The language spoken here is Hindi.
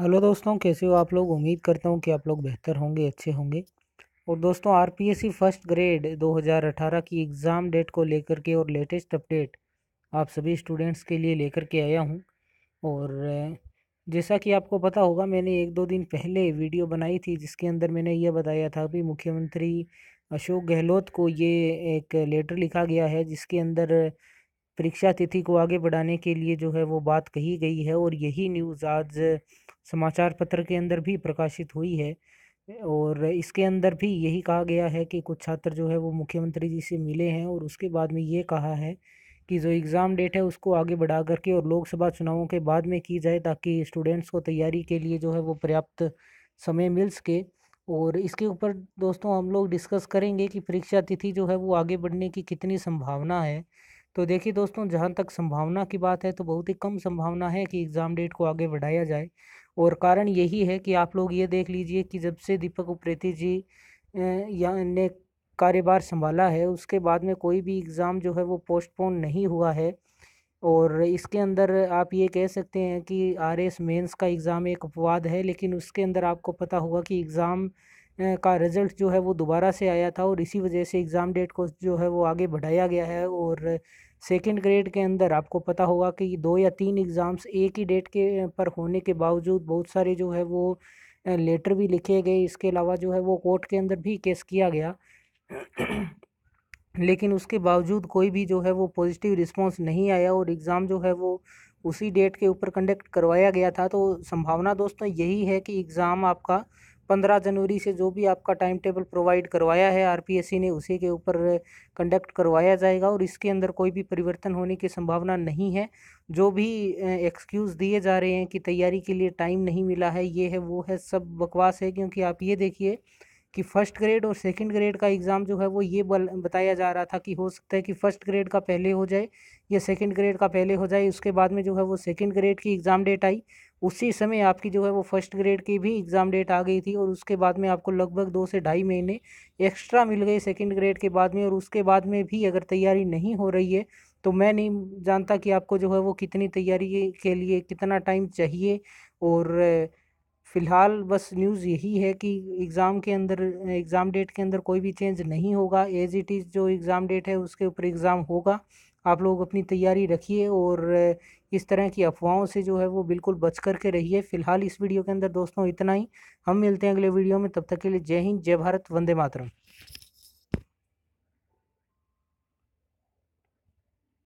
हेलो दोस्तों कैसे हो आप लोग उम्मीद करता हूँ कि आप लोग बेहतर होंगे अच्छे होंगे और दोस्तों आरपीएससी फर्स्ट ग्रेड 2018 की एग्ज़ाम डेट को लेकर के और लेटेस्ट अपडेट आप सभी स्टूडेंट्स के लिए लेकर के आया हूँ और जैसा कि आपको पता होगा मैंने एक दो दिन पहले वीडियो बनाई थी जिसके अंदर मैंने ये बताया था कि मुख्यमंत्री अशोक गहलोत को ये एक लेटर लिखा गया है जिसके अंदर परीक्षा तिथि को आगे बढ़ाने के लिए जो है वो बात कही गई है और यही न्यूज़ आज समाचार पत्र के अंदर भी प्रकाशित हुई है और इसके अंदर भी यही कहा गया है कि कुछ छात्र जो है वो मुख्यमंत्री जी से मिले हैं और उसके बाद में ये कहा है कि जो एग्ज़ाम डेट है उसको आगे बढ़ा करके और लोकसभा चुनावों के बाद में की जाए ताकि स्टूडेंट्स को तैयारी के लिए जो है वो पर्याप्त समय मिल सके और इसके ऊपर दोस्तों हम लोग डिस्कस करेंगे कि परीक्षा तिथि जो है वो आगे बढ़ने की कितनी संभावना है तो देखिए दोस्तों जहाँ तक संभावना की बात है तो बहुत ही कम संभावना है कि एग्ज़ाम डेट को आगे बढ़ाया जाए और कारण यही है कि आप लोग ये देख लीजिए कि जब से दीपक उप्रेती जी या ने कार्यभार संभाला है उसके बाद में कोई भी एग्ज़ाम जो है वो पोस्टपोन नहीं हुआ है और इसके अंदर आप ये कह सकते हैं कि आर एस मेन्स का एग्ज़ाम एक अपवाद है लेकिन उसके अंदर आपको पता होगा कि एग्ज़ाम का रिज़ल्ट जो है वो दोबारा से आया था और इसी वजह से एग्ज़ाम डेट को जो है वो आगे बढ़ाया गया है और सेकेंड ग्रेड के अंदर आपको पता होगा कि दो या तीन एग्ज़ाम्स एक ही डेट के पर होने के बावजूद बहुत सारे जो है वो लेटर भी लिखे गए इसके अलावा जो है वो कोर्ट के अंदर भी केस किया गया लेकिन उसके बावजूद कोई भी जो है वो पॉजिटिव रिस्पांस नहीं आया और एग्ज़ाम जो है वो उसी डेट के ऊपर कंडक्ट करवाया गया था तो संभावना दोस्तों यही है कि एग्ज़ाम आपका पंद्रह जनवरी से जो भी आपका टाइम टेबल प्रोवाइड करवाया है आर ने उसी के ऊपर कंडक्ट करवाया जाएगा और इसके अंदर कोई भी परिवर्तन होने की संभावना नहीं है जो भी एक्सक्यूज़ दिए जा रहे हैं कि तैयारी के लिए टाइम नहीं मिला है ये है वो है सब बकवास है क्योंकि आप ये देखिए कि फ़र्स्ट ग्रेड और सेकंड ग्रेड का एग्ज़ाम जो है वो ये बल बताया जा रहा था कि हो सकता है कि फ़र्स्ट ग्रेड का पहले हो जाए या सेकंड ग्रेड का पहले हो जाए उसके बाद में जो है वो सेकंड ग्रेड की एग्ज़ाम डेट आई उसी समय आपकी जो है वो फर्स्ट ग्रेड की भी एग्ज़ाम डेट आ गई थी और उसके बाद में आपको लगभग दो से ढाई महीने एक्स्ट्रा मिल गए सेकेंड ग्रेड के बाद में और उसके बाद में भी अगर तैयारी नहीं हो रही है तो मैं नहीं जानता कि आपको जो है वो कितनी तैयारी के लिए कितना टाइम चाहिए और फ़िलहाल बस न्यूज़ यही है कि एग्ज़ाम के अंदर एग्ज़ाम डेट के अंदर कोई भी चेंज नहीं होगा एज इट इज़ जो एग्ज़ाम डेट है उसके ऊपर एग्ज़ाम होगा आप लोग अपनी तैयारी रखिए और इस तरह की अफवाहों से जो है वो बिल्कुल बच कर के रहिए फ़िलहाल इस वीडियो के अंदर दोस्तों इतना ही हम मिलते हैं अगले वीडियो में तब तक के लिए जय हिंद जय भारत वंदे मातरम